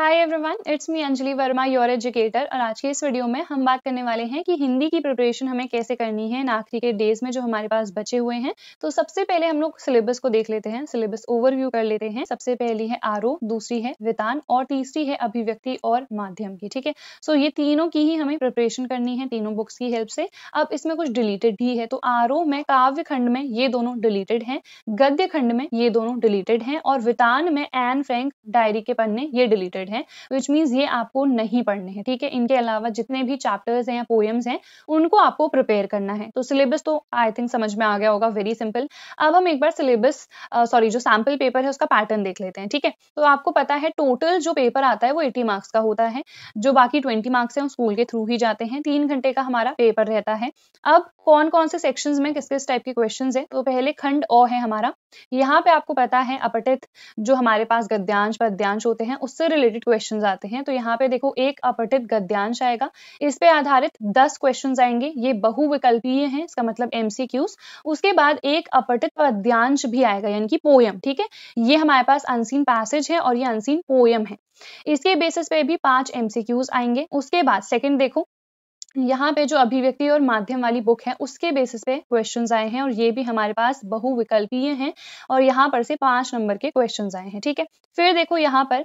hi everyone it's me Anjali Verma your educator और आज के इस वीडियो में हम बात करने वाले हैं कि हिंदी की प्रिपरेशन हमें कैसे करनी है इन आखिरी के डेज में जो हमारे पास बचे हुए हैं तो सबसे पहले हम लोग सिलेबस को देख लेते हैं सिलेबस ओवरव्यू कर लेते हैं सबसे पहली है आरोह दूसरी है वितान और तीसरी है अभिव्यक्ति और माध्यम की ठीक है सो ये तीनों की ही हमें प्रिपरेशन करनी है तीनों बुक्स की हेल्प से अब इसमें कुछ डिलीटेड भी है तो आरोह में काव्य खंड में ये दोनों डिलीटेड है गद्य खंड में ये दोनों डिलीटेड है और वितान में एन फ्रेंक डायरी के पन्ने ये डिलीटेड रिलेटेड हैं विच मीन्स ये आपको नहीं पढ़ने हैं ठीक है इनके अलावा जितने भी चैप्टर्स हैं या पोएम्स हैं उनको आपको प्रिपेयर करना है तो सिलेबस तो आई थिंक समझ में आ गया होगा वेरी सिंपल अब हम एक बार सिलेबस सॉरी जो सैम्पल पेपर है उसका पैटर्न देख लेते हैं ठीक है तो आपको पता है टोटल जो पेपर आता है वो एटी मार्क्स का होता है जो बाकी ट्वेंटी मार्क्स हैं स्कूल के थ्रू ही जाते हैं तीन घंटे का हमारा पेपर रहता है अब कौन कौन से सेक्शंस में किस किस टाइप के क्वेश्चंस हैं तो पहले खंड ओ है हमारा यहाँ पे आपको पता है अपटित जो हमारे पास गद्यांश पद्यांश होते हैं उससे रिलेटेड रिलेटेड क्वेश्चन आते हैं तो यहाँ पे देखो एक अपठित गद्यांश आएगा इस पे आधारित दस क्वेश्चन आएंगे ये बहुविकल्पीय है इसका मतलब एमसीक्यूज उसके बाद एक अपठित पद्यांश भी आएगा यानी कि पोयम ठीक है ये हमारे पास अनसीन पैसेज है और ये अनसीन पोयम है इसके बेसिस पे भी पांच एमसीक्यूज आएंगे उसके बाद सेकंड देखो यहाँ पे जो अभिव्यक्ति और माध्यम वाली बुक है उसके बेसिस पे क्वेश्चन आए हैं और ये भी हमारे पास बहुविकल्पीय हैं और यहाँ पर से पांच नंबर के क्वेश्चन आए हैं ठीक है फिर देखो यहाँ पर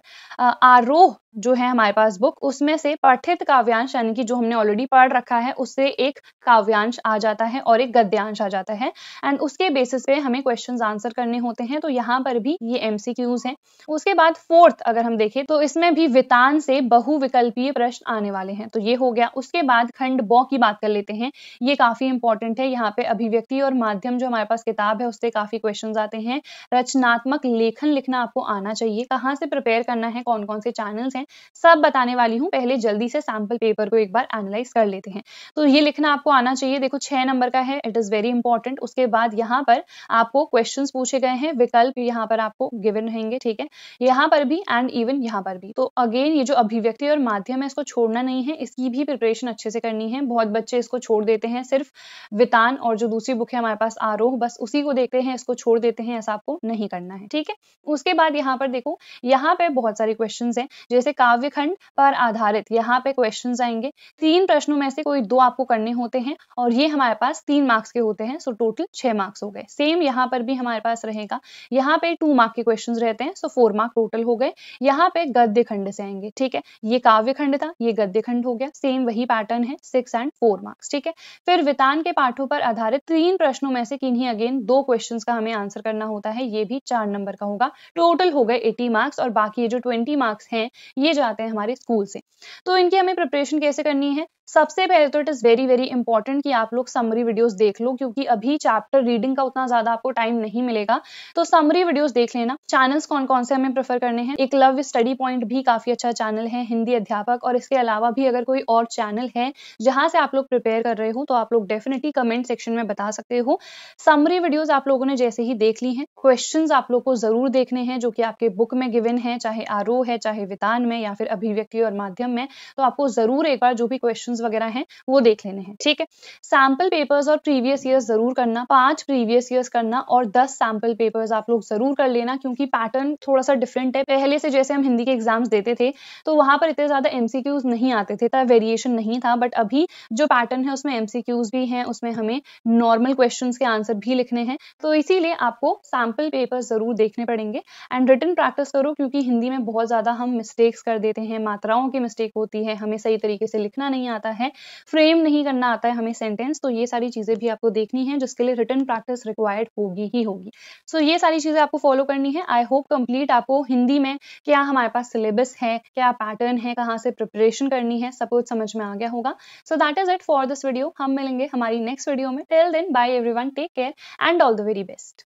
आरोह जो है हमारे पास बुक उसमें से पाठित काव्यांश यानी कि जो हमने ऑलरेडी पढ़ रखा है उससे एक काव्यांश आ जाता है और एक गद्यांश आ जाता है एंड उसके बेसिस पे हमें क्वेश्चन आंसर करने होते हैं तो यहाँ पर भी ये एमसीक्यूज हैं उसके बाद फोर्थ अगर हम देखें तो इसमें भी वितान से बहुविकल्पीय प्रश्न आने वाले हैं तो ये हो गया उसके बाद खंड बौ की बात कर लेते हैं ये काफी इंपॉर्टेंट है यहाँ पे अभिव्यक्ति और माध्यम जो हमारे पास किताब है उससे काफी क्वेश्चन आते हैं रचनात्मक लेखन लिखना आपको आना चाहिए कहाँ से प्रिपेयर करना है कौन कौन से चैनल्स हैं हैं सब बताने वाली हूँ पहले जल्दी से सैम्पल पेपर को एक बार एनालाइज कर लेते हैं तो ये लिखना आपको आना चाहिए देखो छह नंबर का है इट इज़ वेरी इंपॉर्टेंट उसके बाद यहाँ पर आपको क्वेश्चन पूछे गए हैं विकल्प यहाँ पर आपको गिवन रहेंगे ठीक है यहाँ पर भी एंड इवन यहाँ पर भी तो अगेन ये जो अभिव्यक्ति और माध्यम है इसको छोड़ना नहीं है इसकी भी प्रिपरेशन अच्छे से करनी है बहुत बच्चे इसको छोड़ देते हैं सिर्फ वितान और जो दूसरी बुक है हमारे पास आरोह बस उसी को देखते हैं इसको छोड़ देते हैं ऐसा आपको नहीं करना है ठीक है उसके बाद यहाँ पर देखो यहाँ पे बहुत सारे क्वेश्चन हैं जैसे काव्य खंड पर आधारित यहाँ पे क्वेश्चन आएंगे तीन प्रश्नों में से कोई दो आपको करने होते हैं और ये हमारे पास तीन मार्क्स के होते हैं सो टोटल छह मार्क्स हो गए सेम यहाँ पर भी हमारे पास रहेगा यहाँ पे टू मार्क के क्वेश्चन रहते हैं सो फोर मार्क टोटल हो गए यहाँ पे गद्य खंड से आएंगे ठीक है ये काव्य खंड था ये गद्य खंड हो गया सेम वही पैटर्न है सिक्स एंड फोर मार्क्स ठीक है फिर वितान के पाठों पर आधारित तीन प्रश्नों में से किन्हीं अगेन दो क्वेश्चन का हमें आंसर करना होता है ये भी चार नंबर का होगा टोटल हो गए 80 मार्क्स और बाकी ये जो 20 मार्क्स हैं ये जाते हैं हमारे स्कूल से तो इनकी हमें प्रिपरेशन कैसे करनी है सबसे पहले तो it is very very important कि आप लोग समरी वीडियोस देख लो क्योंकि अभी चैप्टर रीडिंग का उतना ज़्यादा आपको टाइम नहीं मिलेगा तो समरी वीडियोस देख लेना चैनल्स कौन कौन से हमें प्रेफर करने हैं एक लव स्टडी पॉइंट भी काफ़ी अच्छा चैनल है हिंदी अध्यापक और इसके अलावा भी अगर कोई और चैनल है जहां से आप लोग प्रिपेयर कर रहे हो तो आप लोग डेफिनेटली कमेंट सेक्शन में बता सकते हो समरी वीडियोज आप लोगों ने जैसे ही देख ली है क्वेश्चन आप लोग को ज़रूर देखने हैं जो कि आपके बुक में गिवन है चाहे आरोह है चाहे वितान में या फिर अभिव्यक्ति और माध्यम में तो आपको ज़रूर एक बार जो भी क्वेश्चन क्वेश्चन वगैरह हैं वो देख लेने हैं ठीक है सैम्पल पेपर्स और प्रीवियस ईयर्स जरूर करना पांच प्रीवियस ईयर्स करना और दस सैम्पल पेपर्स आप लोग जरूर कर लेना क्योंकि पैटर्न थोड़ा सा डिफरेंट है पहले से जैसे हम हिंदी के एग्जाम्स देते थे तो वहां पर इतने ज्यादा एमसीक्यूज नहीं आते थे वेरिएशन नहीं था बट अभी जो पैटर्न है उसमें एमसीक्यूज भी हैं उसमें हमें नॉर्मल क्वेश्चन के आंसर भी लिखने हैं तो इसीलिए आपको सैम्पल पेपर जरूर देखने पड़ेंगे एंड रिटर्न प्रैक्टिस करो क्योंकि हिंदी में बहुत ज्यादा हम मिस्टेक्स कर देते हैं मात्राओं की मिस्टेक होती है हमें सही तरीके से लिखना नहीं आता आता है फ्रेम नहीं करना आता है हमें सेंटेंस तो ये सारी चीज़ें भी आपको देखनी है जिसके लिए रिटर्न प्रैक्टिस रिक्वायर्ड होगी ही होगी सो so, ये सारी चीज़ें आपको फॉलो करनी है आई होप कंप्लीट आपको हिंदी में क्या हमारे पास सिलेबस है क्या पैटर्न है कहाँ से प्रिपरेशन करनी है सब कुछ समझ में आ गया होगा so that is it for this video हम मिलेंगे हमारी नेक्स्ट वीडियो में till then bye one take care and all the very best